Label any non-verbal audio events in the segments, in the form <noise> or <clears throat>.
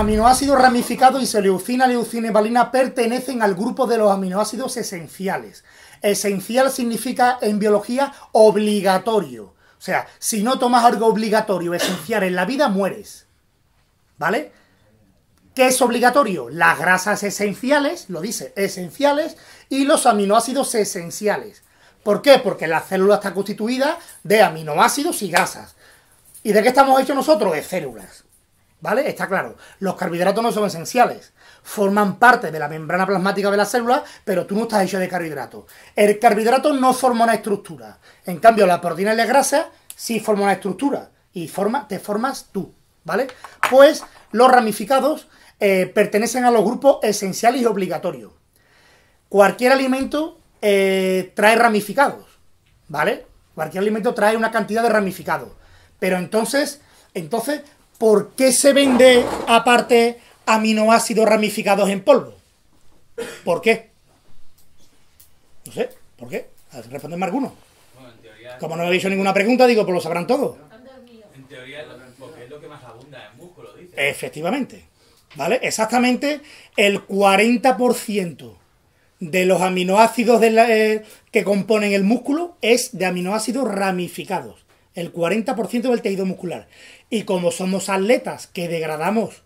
aminoácidos ramificados isoleucina, leucina y valina pertenecen al grupo de los aminoácidos esenciales. Esencial significa en biología obligatorio. O sea, si no tomas algo obligatorio, esencial en la vida, mueres. ¿Vale? ¿Qué es obligatorio? Las grasas esenciales, lo dice, esenciales, y los aminoácidos esenciales. ¿Por qué? Porque la célula está constituida de aminoácidos y grasas. ¿Y de qué estamos hechos nosotros? De células. ¿Vale? Está claro. Los carbohidratos no son esenciales. Forman parte de la membrana plasmática de la célula, pero tú no estás hecho de carbohidratos. El carbohidrato no forma una estructura. En cambio, la proteína y la grasa sí forma una estructura. Y forma, te formas tú. ¿Vale? Pues los ramificados eh, pertenecen a los grupos esenciales y obligatorios. Cualquier alimento eh, trae ramificados. ¿Vale? Cualquier alimento trae una cantidad de ramificados. Pero entonces, entonces, ¿por qué se vende aparte aminoácidos ramificados en polvo? ¿Por qué? No sé, ¿por qué? Respondedme alguno. Como no me habéis hecho ninguna pregunta, digo, pues lo sabrán todos. En teoría, porque es lo que más abunda en músculo, dice. Efectivamente. ¿Vale? Exactamente el 40% de los aminoácidos eh, que componen el músculo es de aminoácidos ramificados el 40% del tejido muscular. Y como somos atletas que degradamos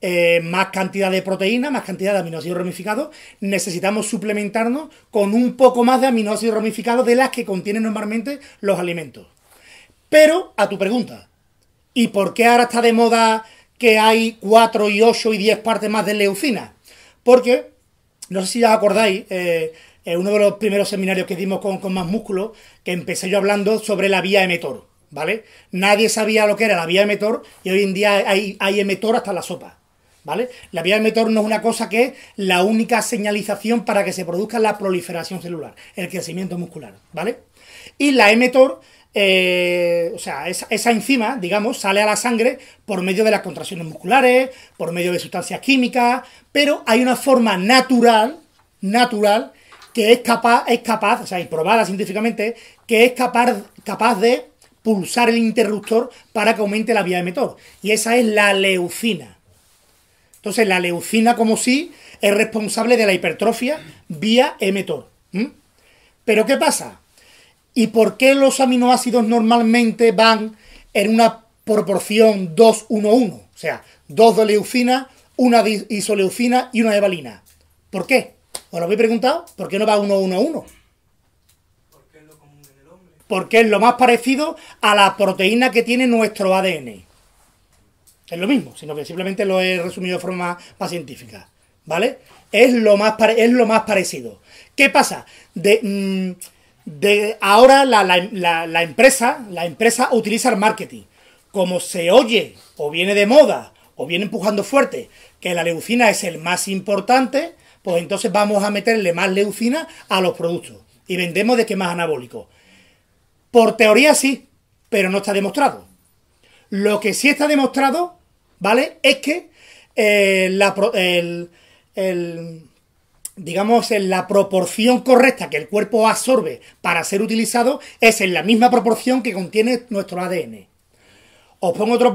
eh, más cantidad de proteína, más cantidad de aminoácidos ramificados, necesitamos suplementarnos con un poco más de aminoácidos ramificados de las que contienen normalmente los alimentos. Pero a tu pregunta, ¿y por qué ahora está de moda que hay 4 y 8 y 10 partes más de leucina? Porque, no sé si ya os acordáis, eh, uno de los primeros seminarios que dimos con, Más Músculo, que empecé yo hablando sobre la vía emetor, ¿vale? Nadie sabía lo que era la vía emetor y hoy en día hay, hay emetor hasta la sopa. ¿Vale? La vía emetor no es una cosa que es la única señalización para que se produzca la proliferación celular, el crecimiento muscular, ¿vale? Y la emetor eh, o sea, esa, esa, enzima, digamos, sale a la sangre por medio de las contracciones musculares, por medio de sustancias químicas, pero hay una forma natural, natural, que es capaz, es capaz, o sea, probada científicamente, que es capaz, capaz de pulsar el interruptor para que aumente la vía de Y esa es la leucina. Entonces, la leucina como sí es responsable de la hipertrofia vía emetor. Pero ¿qué pasa? ¿Y por qué los aminoácidos normalmente van en una proporción 2-1-1? O sea, dos de leucina, una de isoleucina y una de valina. ¿Por qué? Os lo habéis preguntado, ¿por qué no va uno, uno, uno? Porque es lo común en el hombre. Porque es lo más parecido a la proteína que tiene nuestro ADN. Es lo mismo, sino que simplemente lo he resumido de forma más científica. ¿Vale? Es lo más, es lo más parecido. ¿Qué pasa? De, mm, de ahora empresa, la empresa utiliza el marketing. Como se oye, o viene de moda, o viene empujando fuerte, que la leucina es el más importante, pues entonces vamos a meterle más leucina a los productos y vendemos de que más anabólico. Por teoría sí, pero no está demostrado. Lo que sí está demostrado, ¿vale? Es que eh, la, digamos, la proporción correcta que el cuerpo absorbe para ser utilizado es en la misma proporción que contiene nuestro ADN. Os pongo otro,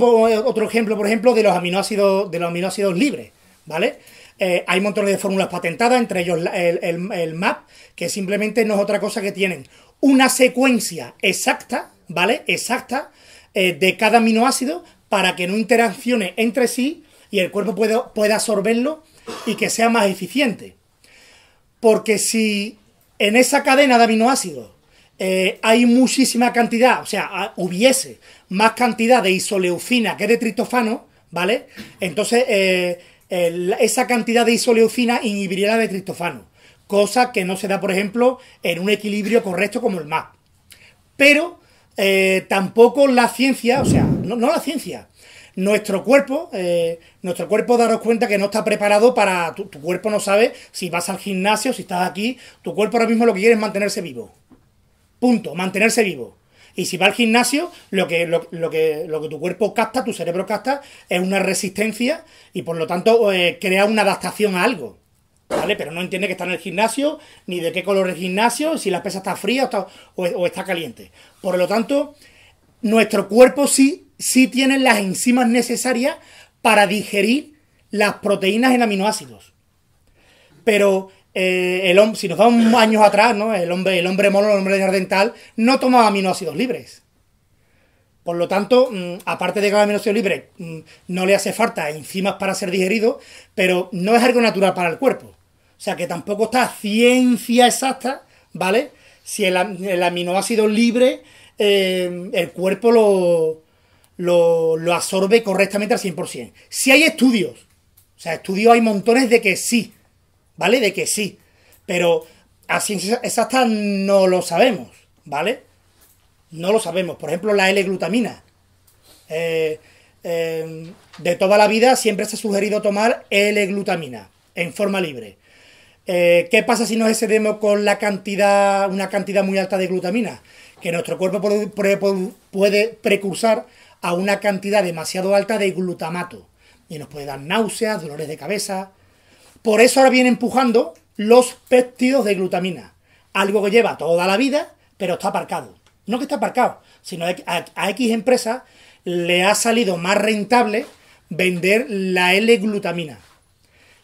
otro ejemplo, por ejemplo, de los aminoácidos, de los aminoácidos libres, ¿vale? Eh, hay montones de fórmulas patentadas, entre ellos el, MAP, que simplemente no es otra cosa que tienen una secuencia exacta, ¿vale? Exacta eh, de cada aminoácido para que no interaccione entre sí y el cuerpo pueda, absorberlo y que sea más eficiente. Porque si en esa cadena de aminoácidos eh, hay muchísima cantidad, o sea, hubiese más cantidad de isoleucina que de tritofano, ¿vale? Entonces, esa cantidad de isoleucina inhibiría la de tristofano, cosa que no se da, por ejemplo, en un equilibrio correcto como el MAP. Pero eh, tampoco la ciencia, o sea, no, la ciencia, nuestro cuerpo, eh, nuestro cuerpo daros cuenta que no está preparado para, tu, tu, cuerpo no sabe si vas al gimnasio, si estás aquí, tu cuerpo ahora mismo lo que quiere es mantenerse vivo. Punto, mantenerse vivo. Y si va al gimnasio, lo que, lo, que, lo que tu cuerpo capta, tu cerebro capta, es una resistencia y por lo tanto eh, crea una adaptación a algo. ¿Vale? Pero no entiende que está en el gimnasio, ni de qué color es el gimnasio, si la pesa está fría o está, caliente. Por lo tanto, nuestro cuerpo sí, sí tiene las enzimas necesarias para digerir las proteínas en aminoácidos. Pero eh, si nos vamos <clears throat> años atrás, ¿no? El hombre, el hombre mono, el hombre de dental, no tomaba aminoácidos libres. Por lo tanto, mm, aparte de que el aminoácido libre mm, no le hace falta enzimas para ser digerido, pero no es algo natural para el cuerpo. O sea que tampoco está ciencia exacta, ¿vale? Si el, aminoácido libre eh, el cuerpo lo, lo, absorbe correctamente al 100%. Si hay estudios, o sea, estudios hay montones de que sí, ¿vale? De que sí. Pero a ciencia exacta no lo sabemos, ¿vale? No lo sabemos. Por ejemplo, la L-glutamina. Eh, eh, de toda la vida siempre se ha sugerido tomar L-glutamina en forma libre. Eh, ¿Qué pasa si nos excedemos con la cantidad, una cantidad muy alta de glutamina? Que nuestro cuerpo puede, puede precursar a una cantidad demasiado alta de glutamato. Y nos puede dar náuseas, dolores de cabeza, por eso ahora viene empujando los péptidos de glutamina, algo que lleva toda la vida, pero está aparcado. No que está aparcado, sino a X empresa le ha salido más rentable vender la L-glutamina.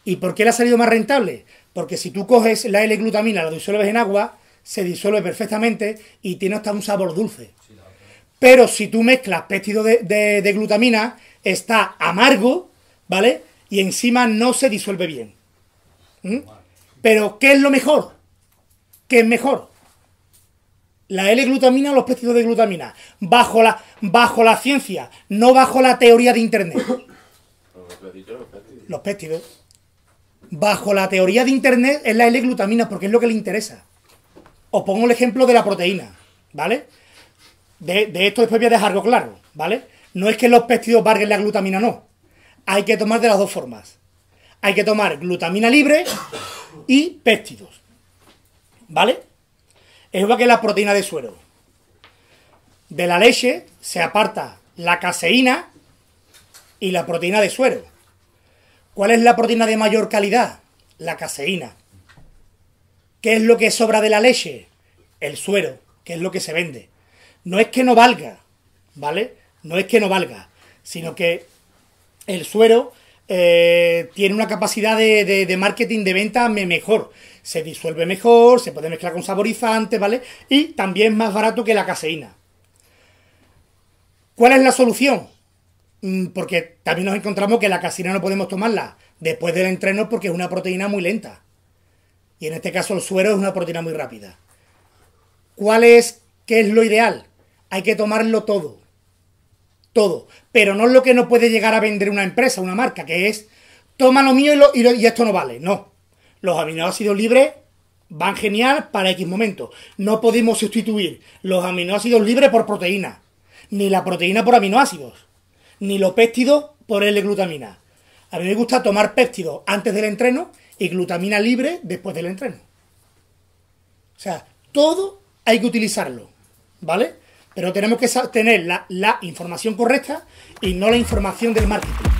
¿Y por qué le ha salido más rentable? Porque si tú coges la L-glutamina, la disuelves en agua, se disuelve perfectamente y tiene hasta un sabor dulce. Pero si tú mezclas péptido de glutamina, está amargo, ¿vale? Y encima no se disuelve bien. ¿Mm? Pero, ¿qué es lo mejor? ¿Qué es mejor? La L-glutamina o los péptidos de glutamina. Bajo la, bajo la ciencia, no bajo la teoría de Internet. Los péptidos. Bajo la teoría de Internet es la L-glutamina porque es lo que le interesa. Os pongo el ejemplo de la proteína, ¿vale? De, esto después voy a dejarlo claro, ¿vale? No es que los péptidos varguen la glutamina, no. Hay que tomar de las dos formas hay que tomar glutamina libre y péptidos. ¿Vale? Es igual que la proteína de suero. De la leche se aparta la caseína y la proteína de suero. ¿Cuál es la proteína de mayor calidad? La caseína. ¿Qué es lo que sobra de la leche? El suero, que es lo que se vende. No es que no valga, ¿vale? No es que no valga, sino que el suero eh, tiene una capacidad de, marketing de venta mejor. Se disuelve mejor, se puede mezclar con saborizantes, ¿vale? Y también es más barato que la caseína. ¿Cuál es la solución? Mm, porque también nos encontramos que la caseína no podemos tomarla después del entreno porque es una proteína muy lenta. Y en este caso el suero es una proteína muy rápida. ¿Cuál es, qué es lo ideal? Hay que tomarlo todo todo. Pero no es lo que no puede llegar a vender una empresa, una marca, que es toma lo mío y, esto no vale. No. Los aminoácidos libres van genial para X momento, No podemos sustituir los aminoácidos libres por proteína, ni la proteína por aminoácidos, ni los péptidos por L-glutamina. A mí me gusta tomar péptidos antes del entreno y glutamina libre después del entreno. O sea, todo hay que utilizarlo, ¿vale? Pero tenemos que tener la, la información correcta y no la información del marketing.